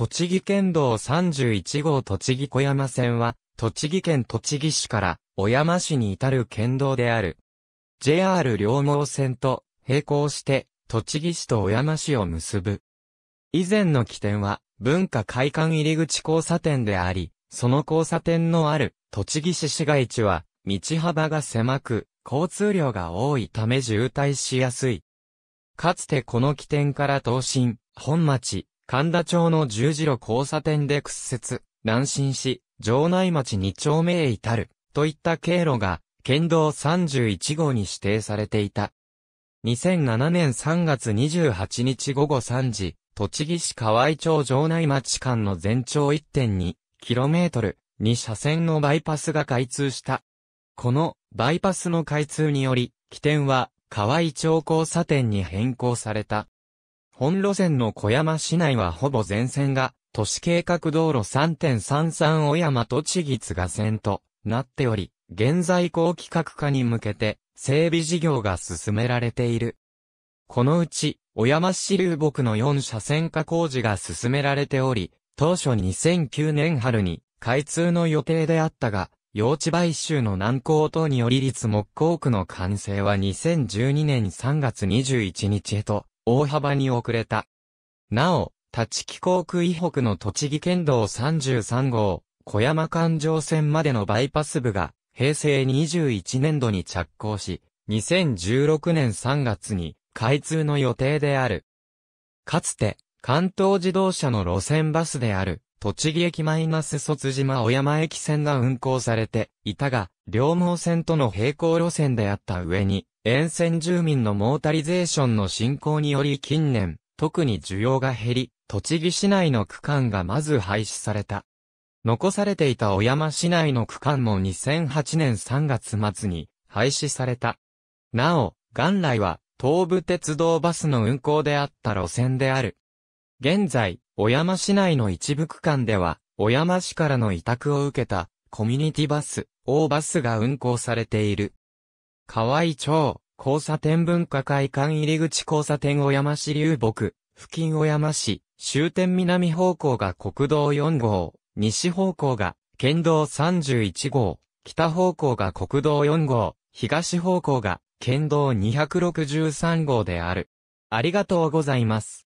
栃木県道31号栃木小山線は、栃木県栃木市から小山市に至る県道である。JR 両毛線と並行して、栃木市と小山市を結ぶ。以前の起点は、文化会館入口交差点であり、その交差点のある栃木市市街地は、道幅が狭く、交通量が多いため渋滞しやすい。かつてこの起点から東進、本町、神田町の十字路交差点で屈折、南進し、城内町2丁目へ至る、といった経路が、県道31号に指定されていた。2007年3月28日午後3時、栃木市河合町城内町間の全長 1.2km に車線のバイパスが開通した。このバイパスの開通により、起点は河合町交差点に変更された。本路線の小山市内はほぼ全線が、都市計画道路3.33小山栃木津が線となっており、現在高規格化に向けて、整備事業が進められている。このうち、小山市流木の4車線化工事が進められており、当初2009年春に開通の予定であったが、用地買収の難航等により立木工区の完成は2012年3月21日へと大幅に遅れた。なお、立木航空以北の栃木県道33号、小山環状線までのバイパス部が、平成21年度に着工し、2016年3月に開通の予定である。かつて、関東自動車の路線バスである、栃木駅マイナス卒島小山駅線が運行されていたが、両毛線との並行路線であった上に、沿線住民のモータリゼーションの進行により近年、特に需要が減り、栃木市内の区間がまず廃止された。残されていた小山市内の区間も2008年3月末に廃止された。なお、元来は東武鉄道バスの運行であった路線である。現在、小山市内の一部区間では、小山市からの委託を受けたコミュニティバス、大バスが運行されている。河合町、交差点文化会館入り口交差点小山市流木、付近小山市、終点南方向が国道4号、西方向が県道31号、北方向が国道4号、東方向が県道263号である。ありがとうございます。